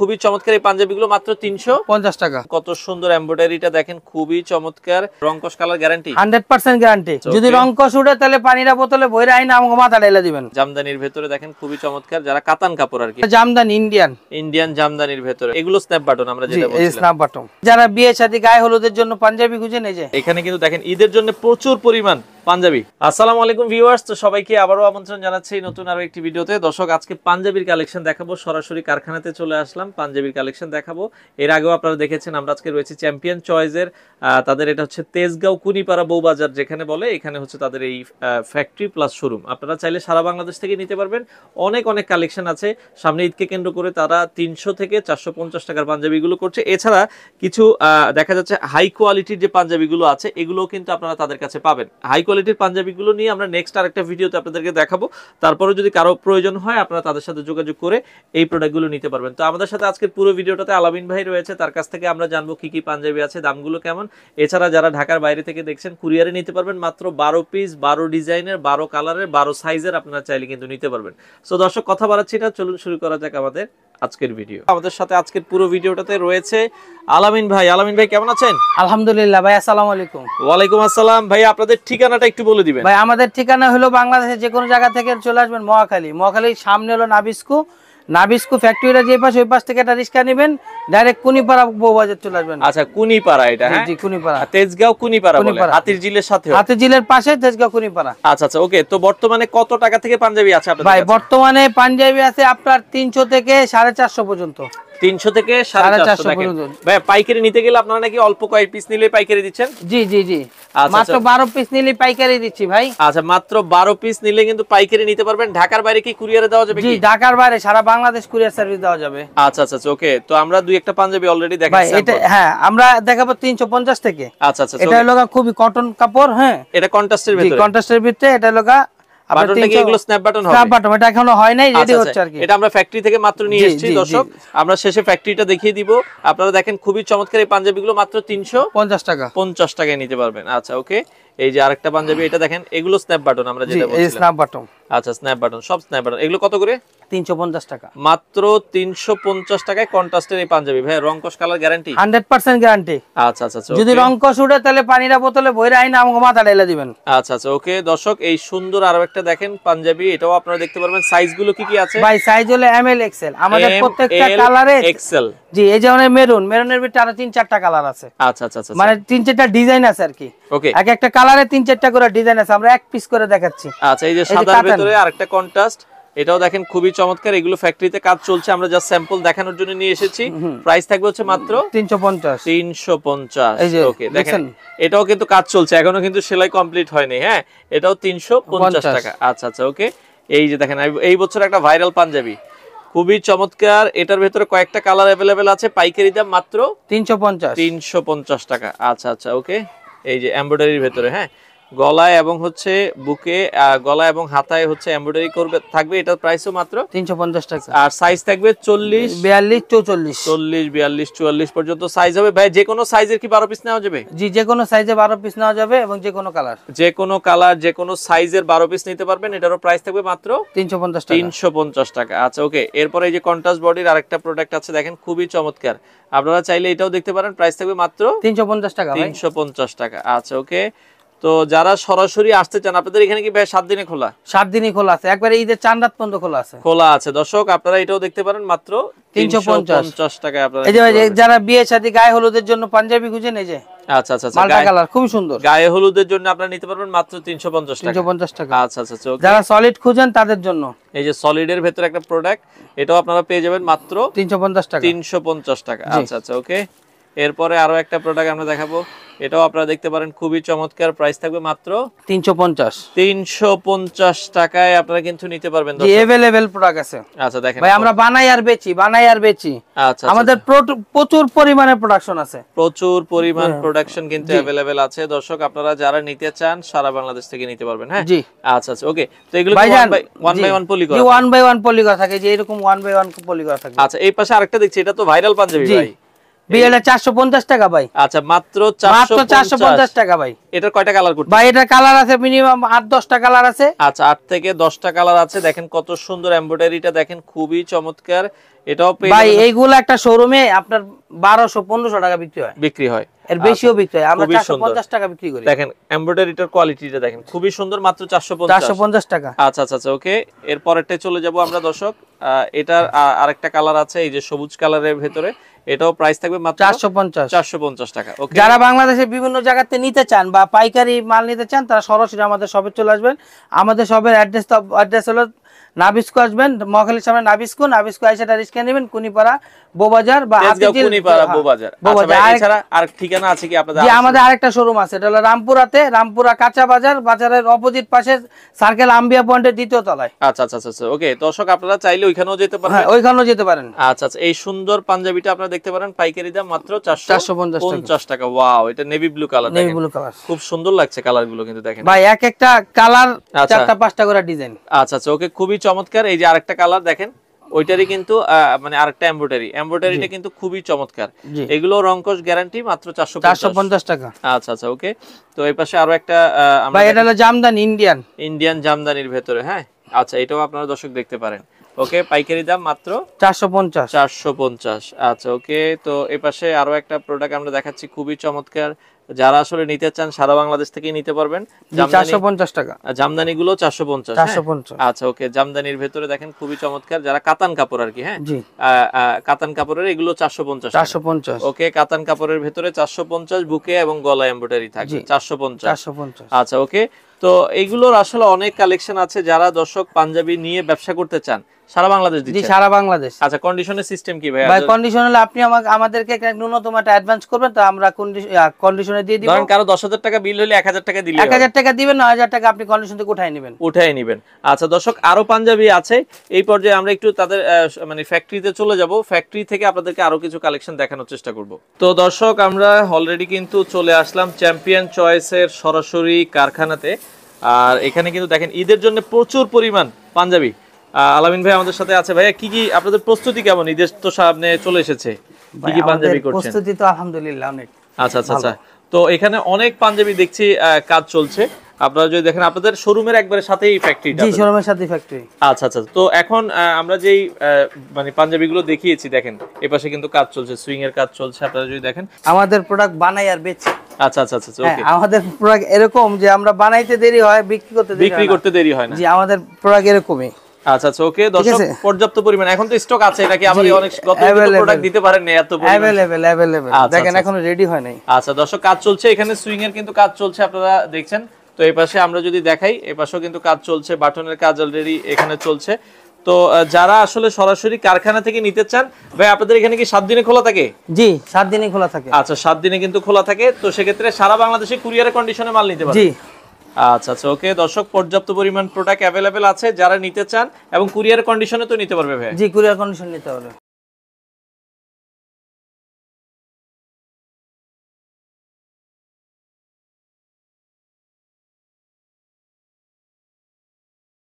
খুবই চমৎকার এই পাঞ্জাবিগুলো মাত্র তিনশো পঞ্চাশ টাকা কত সুন্দর এমব্রয়ডারিটা দেখেন খুবই চমৎকার রংকশ colour guarantee hundred percent guarantee যদি রংকশ উঠে তাহলে পানিরা বোতলে ভৈরা আইন আমাকে মাথা ঢেলে দিবেন জামদানির ভেতরে দেখেন খুবই চমৎকার যারা কাতান কাপড় আর কি জামদান ইন্ডিয়ান ইন্ডিয়ান জামদানির ভেতরে এগুলো স্ন্যাপ বাটন আমরা যেটা বলছি স্ন্যাপ বাটন যারা বিয়ে শাদী গায়ে হলুদের জন্য পাঞ্জাবি খুঁজে যে এখানে কিন্তু দেখেন ঈদের জন্য প্রচুর পরিমাণ পাঞ্জাবি আসসালামু আলাইকুম ভিউয়ার্স তো সবাইকে আবারও আমন্ত্রণ জানাচ্ছি নতুন আরো একটি ভিডিওতে দর্শক আজকে পাঞ্জাবির কালেকশন দেখাবো সরাসরি কারখানাতে চলে আসলাম পাঞ্জাবির কালেকশন দেখাবো এর আগেও আপনারা দেখেছেন আমরা আজকে রয়েছে চ্যাম্পিয়ন চয়েসের তাদের এটা হচ্ছে তেজগাঁও কুনিপাড়া বৌবাজার যেখানে বলে এখানে হচ্ছে তাদের এই ফ্যাক্টরি প্লাস শোরুম আপনারা চাইলে সারা বাংলাদেশ থেকে নিতে পারবেন অনেক অনেক কালেকশন আছে সামনে ঈদকে কেন্দ্র করে তারা তিনশো থেকে চারশো পঞ্চাশ টাকার পাঞ্জাবিগুলো করছে এছাড়া কিছু দেখা যাচ্ছে হাই কোয়ালিটির যে পাঞ্জাবিগুলো আছে এগুলো কিন্তু আপনারা তাদের কাছে পাবেন হাই কোয়ালিটির পাঞ্জাবিগুলো নিয়ে আমরা নেক্সট আরেকটা ভিডিওতে আপনাদেরকে দেখাবো তারপরে যদি কারো প্রয়োজন হয় আপনারা তাদের সাথে যোগাযোগ করে এই প্রোডাক্টগুলো নিতে পারবেন তো আমাদের সাথে সাথে আজকে পুরো ভিডিওটাতে আলামিন ভাই রয়েছে তার কাছ থেকে আমরা জানবো কি কি পাঞ্জাবি আছে দামগুলো কেমন এছাড়া যারা ঢাকার বাইরে থেকে দেখছেন কুরিয়ারে নিতে পারবেন মাত্র বারো পিস বারো ডিজাইনের বারো কালারের বারো সাইজের আপনারা চাইলে কিন্তু নিতে পারবেন সো দর্শক কথা বাড়াচ্ছি না চলুন শুরু করা যাক আমাদের আজকের ভিডিও আমাদের সাথে আজকের পুরো ভিডিওটাতে রয়েছে আলামিন ভাই আলামিন ভাই কেমন আছেন আলহামদুলিল্লাহ ভাই আসসালামু আলাইকুম ওয়ালাইকুম আসসালাম ভাই আপনাদের ঠিকানাটা একটু বলে দিবেন ভাই আমাদের ঠিকানা হলো বাংলাদেশের যে কোনো জায়গা থেকে চলে আসবেন মহাখালী মহাখালীর সামনে হলো নাবিস্কু নাবিস্কু ফ্যাক্টরিটা যে পাশে ওই পাশ থেকে একটা রিক্সা নেবেন ডাইরেক্ট কুনিপাড়া বউবাজার চলে আসবেন আচ্ছা কুনিপাড়া এটা হ্যাঁ জি কুনিপাড়া তেজগাঁও কুনিপাড়া বলে হাতির জিলের সাথে হাতির জিলের পাশে তেজগাঁও কুনিপাড়া আচ্ছা আচ্ছা ওকে তো বর্তমানে কত টাকা থেকে পাঞ্জাবি আছে আপনাদের ভাই বর্তমানে পাঞ্জাবি আছে আপনার 300 থেকে 450 পর্যন্ত 300 থেকে 450 পর্যন্ত ভাই পাইকারি নিতে গেলে আপনারা নাকি অল্প কয়েক পিস নিলে পাইকারি দিচ্ছেন জি জি জি আচ্ছা, আচ্ছা। মাত্র 12 পিস নিলে পাইকারি দিচ্ছি ভাই আচ্ছা মাত্র 12 পিস নিলে কিন্তু পাইকারি নিতে পারবেন ঢাকার বাইরে কি কুরিয়ারে দেওয়া যাবে জি ঢাকার বাইরে সারা বাংলাদেশ কুরিয়ার সার্ভিস দেওয়া যাবে আচ্ছা আচ্ছা, আচ্ছা ওকে তো আমরা দুই একটা পাঞ্জাবি অলরেডি দেখাচ্ছি এটা হ্যাঁ আমরা দেখাবো 350 থেকে আচ্ছা আচ্ছা এটা হলো খুবই কটন কাপড় হ্যাঁ এটা কন্ট্রাস্টের ভিতরে কন্ট্রাস্টের ভিতরে এটা হলো আচ্ছা, আচ্ছা। এটা আমরা ফ্যাক্টরি থেকে মাত্র নিয়ে এসেছি আমরা শেষে দেখিয়ে আপনারা দেখেন খুবই চমৎকার এই গুলো মাত্র পঞ্চাশ টাকা পঞ্চাশ টাকায় নিতে পারবেন আচ্ছা ওকে এই যে আরেকটা পাঞ্জাবি এটা দেখেন এগুলো স্ন্যাপ বাটন আমরা যেটা স্ন্যাপ বাটন আচ্ছা স্ন্যাপ বাটন সব স্ন্যাপ বাটন এগুলো কত করে তিনশো পঞ্চাশ টাকা মাত্র তিনশো পঞ্চাশ টাকায় কন্ট্রাস্টের এই পাঞ্জাবি ভাই রং কস কালার গ্যারান্টি 100% গ্যারান্টি আচ্ছা আচ্ছা যদি রং কস উঠে তাহলে পানিরা বোতলে ভরে আইনা আমাকে মাথা ঢাইলা দিবেন আচ্ছা আচ্ছা ওকে দর্শক এই সুন্দর আরো একটা দেখেন পাঞ্জাবি এটাও আপনারা দেখতে পারবেন সাইজ গুলো কি কি আছে ভাই সাইজ হলো এম এল এক্সেল আমাদের প্রত্যেকটা কালারে এক্সেল জি এই যে মেরুন মেরুনের ভিতরে আরো তিন চারটা কালার আছে আচ্ছা, আচ্ছা আচ্ছা আচ্ছা মানে তিন চারটা ডিজাইন আছে আর কি ওকে এক একটা কালারে তিন চারটা করে ডিজাইন আছে আমরা এক পিস করে দেখাচ্ছি আচ্ছা এই যে সাদার ভিতরে আরেকটা কন্ট্রাস্ট এটাও দেখেন খুবই চমৎকার এগুলো ফ্যাক্টরিতে কাজ চলছে আমরা জাস্ট স্যাম্পল দেখানোর জন্য নিয়ে এসেছি প্রাইস থাকবে হচ্ছে মাত্র 350 350 ওকে দেখেন এটাও কিন্তু কাজ চলছে এখনো কিন্তু সেলাই কমপ্লিট হয়নি হ্যাঁ এটাও 350 টাকা আচ্ছা আচ্ছা ওকে এই যে দেখেন এই বছর একটা ভাইরাল পাঞ্জাবি খুবই চমৎকার এটার ভেতরে কয়েকটা কালার অ্যাভেলেবেল আছে পাইকারি দাম মাত্র 350 350 টাকা আচ্ছা আচ্ছা ওকে এই যে এমব্রয়ডারির ভেতরে হ্যাঁ গলায় এবং হচ্ছে বুকে গলা এবং হাতায় হচ্ছে এমব্রয়ডারি করবে থাকবে এটার প্রাইসও মাত্র 350 টাকা আর সাইজ থাকবে 40 42 44 40 42 44 পর্যন্ত সাইজ হবে ভাই যে কোনো সাইজের কি 12 পিস নেওয়া যাবে জি যে কোনো সাইজে 12 পিস নেওয়া যাবে এবং যে কোনো কালার যে কোনো কালার যে কোনো সাইজের 12 পিস নিতে পারবেন এটারও প্রাইস থাকবে মাত্র 350 টাকা 350 টাকা আচ্ছা ওকে এরপর এই যে কন্ট্রাস্ট বডির আরেকটা প্রোডাক্ট আছে দেখেন খুবই চমৎকার আপনারা চাইলে এটাও দেখতে পারেন প্রাইস থাকবে মাত্র 350 টাকা 350 টাকা আচ্ছা ওকে তো যারা সরাসরি আসতে চান আপনাদের এখানে কি সাত দিনে খোলা সাত দিনে খোলা আছে একবারে ঈদের চান রাত পর্যন্ত খোলা আছে খোলা আছে দর্শক আপনারা এটাও দেখতে পারেন মাত্র তিনশো পঞ্চাশ টাকায় আপনারা যারা বিয়ে গায়ে হলুদের জন্য পাঞ্জাবি খুঁজেন এই যে আচ্ছা আচ্ছা, আচ্ছা খুব সুন্দর গায়ে জন্য আপনারা নিতে পারবেন মাত্র টাকা টাকা আচ্ছা আচ্ছা, আচ্ছা যারা সলিড তাদের জন্য এই যে সলিড এর ভেতরে একটা প্রোডাক্ট এটাও আপনারা পেয়ে যাবেন মাত্র টাকা টাকা আচ্ছা আচ্ছা ওকে এরপরে আরো একটা প্রোডাক্ট আমরা দেখাবো এটাও আপনারা দেখতে পারেন খুবই চমৎকার প্রাইস থাকবে মাত্র 350 টাকায় আপনারা কিন্তু নিতে পারবেন আচ্ছা দেখেন ভাই আমরা বানাই আর বেচি বানাই আর বেচি আচ্ছা, আচ্ছা, আচ্ছা। আমাদের প্রচুর পরিমাণে প্রোডাকশন আছে প্রচুর পরিমাণ প্রোডাকশন হ্যাঁ। কিন্তু অ্যাভেলেবেল আছে দর্শক আপনারা যারা নিতে চান সারা বাংলাদেশ থেকে নিতে পারবেন হ্যাঁ আচ্ছা আচ্ছা ওকে তো এগুলো one by one by one by one poly থাকে যে এরকম ওয়ান বাই ওয়ান পলি থাকে আচ্ছা এই পাশে আরেকটা দেখছি এটা তো ভাইরাল পাঞ্জাবি ভাই চারশো পঞ্চাশ টাকা ভাই আচ্ছা মাত্র চারশো পঞ্চাশ টাকা ভাই এটা কয়টা কালার করতে ভাই এটা কালার আছে মিনিমাম আট দশটা কালার আছে আচ্ছা আট থেকে দশটা কালার আছে দেখেন কত সুন্দর এমব্রয়ডারিটা দেখেন খুবই চমৎকার এটাও ভাই এইগুলো একটা শোরুমে আপনার বারোশো পনেরোশো টাকা বিক্রি হয় বিক্রি হয় আচ্ছা, বিক্রি হয় খুবই সুন্দর মাত্র টাকা আচ্ছা, আচ্ছা, এটার আরেকটা কালার আছে এই যে সবুজ ভেতরে এটাও প্রাইস থাকবে মাত্র টাকা যারা বাংলাদেশের বিভিন্ন জায়গাতে নিতে চান বা পাইকারি মাল নিতে চান তারা সরাসরি আমাদের সবে চলে আসবেন আমাদের সবের অ্যাড্রেস হলো নাবিস্কু আসবেন মহাখালীর সামনে নাবিস্কু নাবিস্কু আইসা এটা রিক্সা নেবেন কুনিপাড়া বোবাজার বা হ্যাঁ, আচ্ছা আমাদের আরেকটা শোরুম আছে এটা হলো রামপুরাতে রামপুরা কাঁচা বাজার বাজারের অপোজিট পাশে সার্কেল আম্বিয়া পয়েন্টের দ্বিতীয় তলায় আচ্ছা, আচ্ছা আচ্ছা আচ্ছা ওকে দর্শক আপনারা চাইলে ওইখানেও যেতে পারেন হ্যাঁ, ওইখানেও যেতে পারেন আচ্ছা আচ্ছা এই সুন্দর পাঞ্জাবিটা আপনারা দেখতে পারেন পাইকারি দাম মাত্র 450 টাকা ওয়াও এটা navy blue colour navy blue colour খুব সুন্দর লাগছে কালারগুলো কিন্তু দেখেন ভাই এক একটা কালার আচ্ছা। চারটা পাঁচটা করে ডিজাইন আচ্ছা আচ্ছা ওকে খুবই চমৎকার এই যে আরেকটা কালার দেখেন ওইটারই কিন্তু মানে আরেকটা এমব্রয়ডারি এমব্রয়ডারিটা কিন্তু খুবই চমৎকার এগুলো রংকস গ্যারান্টি মাত্র 450 টাকা আচ্ছা আচ্ছা ওকে তো এই পাশে আরো একটা ভাই এটা হলো জামদানি ইন্ডিয়ান ইন্ডিয়ান জামদানির ভেতরে হ্যাঁ আচ্ছা এটাও আপনারা দর্শক দেখতে পারেন ওকে পাইকারি দাম মাত্র 450 450 আচ্ছা ওকে তো এই পাশে আরো একটা প্রোডাক্ট আমরা দেখাচ্ছি খুবই চমৎকার যারা আসলে নিতে চান সারা বাংলাদেশ থেকেই নিতে পারবেন চারশো পঞ্চাশ টাকা জামদানি গুলো চারশো পঞ্চাশ আচ্ছা ওকে জামদানির ভেতরে দেখেন খুবই চমৎকার যারা কাতান কাপড় আর কি হ্যাঁ কাতান কাপড়ের এগুলো চারশো পঞ্চাশ চারশো পঞ্চাশ ওকে কাতান কাপড়ের ভেতরে চারশো পঞ্চাশ বুকে এবং গলা এম্ব্রয়ডারি থাকে চারশো পঞ্চাশ পঞ্চাশ আচ্ছা ওকে তো এইগুলোর আসলে অনেক কালেকশন আছে যারা দর্শক পাঞ্জাবি নিয়ে ব্যবসা করতে চান সারা বাংলাদেশ জি সারা বাংলাদেশ আচ্ছা কন্ডিশনের সিস্টেম কি ভাই ভাই কন্ডিশন আচ্ছা। হলে আপনি আমাদেরকে ন্যূনতম একটা অ্যাডভান্স করবেন তো আমরা কন্ডিশনের কন্ডিশনে দিয়ে দিবেন কারো 10000 টাকা বিল হলে 1000 টাকা দিলে 1000 টাকা দিবেন টাকা আপনি থেকে উঠাই নেবেন উঠাই নেবেন আচ্ছা দর্শক আরো পাঞ্জাবি আছে এই পর্যায়ে আমরা একটু তাদের মানে ফ্যাক্টরিতে চলে যাব ফ্যাক্টরি থেকে আপনাদেরকে আরো কিছু কালেকশন দেখানোর চেষ্টা করব তো দর্শক আমরা অলরেডি কিন্তু চলে আসলাম চ্যাম্পিয়ন চয়েসের সরাসরি কারখানাতে আর এখানে কিন্তু দেখেন ঈদের জন্য প্রচুর পরিমাণ পাঞ্জাবি আলামিন ভাই আমাদের সাথে আছে ভাইয়া কি কি আপনাদের প্রস্তুতি কেমন ঈদের তো সামনে চলে এসেছে কি কি পাঞ্জাবি করছেন প্রস্তুতি তো আলহামদুলিল্লাহ অনেক আচ্ছা আচ্ছা আচ্ছা তো এখানে অনেক পাঞ্জাবি দেখছি কাজ চলছে আপনারা যদি দেখেন আপনাদের শোরুমের একবারে সাথেই ফ্যাক্টরিটা জি শোরুমের সাথেই ফ্যাক্টরি আচ্ছা আচ্ছা তো এখন আমরা যেই মানে পাঞ্জাবিগুলো দেখিয়েছি দেখেন এপাশে কিন্তু কাজ চলছে সুইং এর কাজ চলছে আপনারা যদি দেখেন আমাদের প্রোডাক্ট বানাই আর বেচে আচ্ছা আচ্ছা আচ্ছা ওকে আচ্ছা, হ্যাঁ, আমাদের প্রোডাক্ট এরকম যে আমরা বানাইতে দেরি হয় বিক্রি করতে দেরি বিক্রি করতে দেরি হয় না জি আমাদের প্রোডাক্ট এরকমই আচ্ছা, আচ্ছা ওকে দর্শক পর্যাপ্ত পরিমাণ এখন তো স্টক আছে নাকি আবার অনেক গত প্রোডাক্ট দিতে পারেন না এত अवेलेबल अवेलेबल আচ্ছা, দেখেন রেডি আচ্ছা, হয় নাই আচ্ছা দর্শক কাজ চলছে এখানে সুইং এর কিন্তু কাজ চলছে আপনারা দেখছেন তো এই পাশে আমরা যদি দেখাই এই পাশেও কিন্তু কাজ চলছে বাটনের কাজ অলরেডি এখানে চলছে তো যারা আসলে সরাসরি কারখানা থেকে নিতে চান ভাই আপনাদের এখানে কি সাত দিনে খোলা থাকে জি সাত দিনে খোলা থাকে আচ্ছা সাত দিনে কিন্তু খোলা থাকে তো সেক্ষেত্রে সারা বাংলাদেশে কুরিয়ার কন্ডিশনে মাল নিতে পারে জি আচ্ছা আচ্ছা ওকে দর্শক পর্যাপ্ত পরিমাণ প্রোডাক্ট অ্যাভেলেবেল আছে যারা নিতে চান এবং কুরিয়ার কন্ডিশনে তো নিতে পারবে ভাই জি কুরিয়ার কন্ডিশন নিতে পারবে